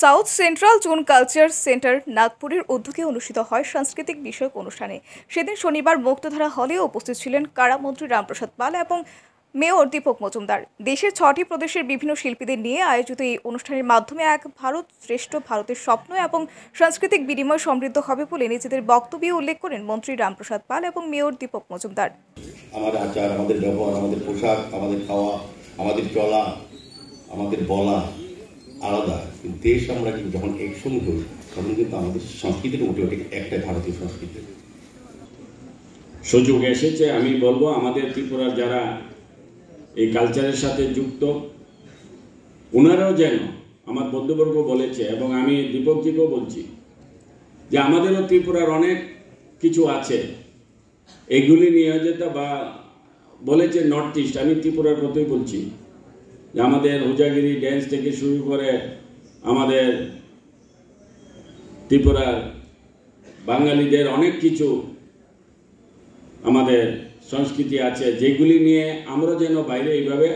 south central zone culture centre নাগপুরের উদ্যোগে অনুষ্ঠিত হয় সাংস্কৃতিক বিষয়ক অনুষ্ঠানে সেদিন শনিবার মুক্তধারা হলে উপস্থিত ছিলেন কারামন্ত্রী রামপ্রসাদ পাল এবং মেয়র দীপক মজুমদার দেশের ছটি প্রদেশের বিভিন্ন শিল্পীদের নিয়ে আয়োজিত এই অনুষ্ঠানের মাধ্যমে এক ভারত শ্রেষ্ঠ ভারতের স্বপ্ন এবং সাংস্কৃতিক বিনিময় সমৃদ্ধ হবে বলে নিজেদের বক্তব্যে উল্লেখ করেন মন্ত্রী রামপ্রসাদ পাল এবং মেয়র দীপক মজুমদার আমাদের আচার আমাদের ব্যবহার আমাদের পোশাক আমাদের খাওয়া আমাদের চলা আমাদের বলা আলাদা দেশ আমরা কিন্তু যখন একসঙ্গে হই তখন কিন্তু আমাদের সংস্কৃতির উঠে ওঠে একটা ভারতীয় সংস্কৃতি সুযোগ এসেছে আমি বলবো আমাদের ত্রিপুরার যারা এই কালচারের সাথে যুক্ত ওনারাও যেন আমার বন্ধুবর্গ বলেছে এবং আমি দীপকজিকেও বলছি যে আমাদেরও ত্রিপুরার অনেক কিছু আছে এগুলি নিয়ে যেতে বা বলেছে নর্থ ইস্ট আমি ত্রিপুরার কথাই বলছি যে আমাদের হোজাগিরি ড্যান্স থেকে শুরু করে আমাদের ত্রিপুরার বাঙালিদের অনেক কিছু আমাদের সংস্কৃতি আছে যেগুলি নিয়ে আমরা যেন বাইরে এইভাবে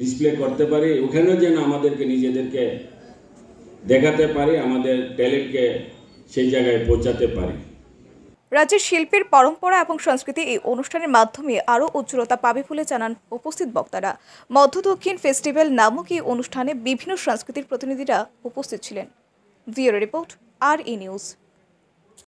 ডিসপ্লে করতে পারি ওখানেও যেন আমাদেরকে নিজেদেরকে দেখাতে পারি আমাদের ট্যালেন্টকে সেই জায়গায় পৌঁছাতে পারি রাজ্যের শিল্পের পরম্পরা এবং সংস্কৃতি এই অনুষ্ঠানের মাধ্যমে আরও উজ্জ্বলতা পাবে বলে জানান উপস্থিত বক্তারা মধ্য দক্ষিণ ফেস্টিভ্যাল নামক এই অনুষ্ঠানে বিভিন্ন সংস্কৃতির প্রতিনিধিরা উপস্থিত ছিলেন ভিওর রিপোর্ট আর ই নিউজ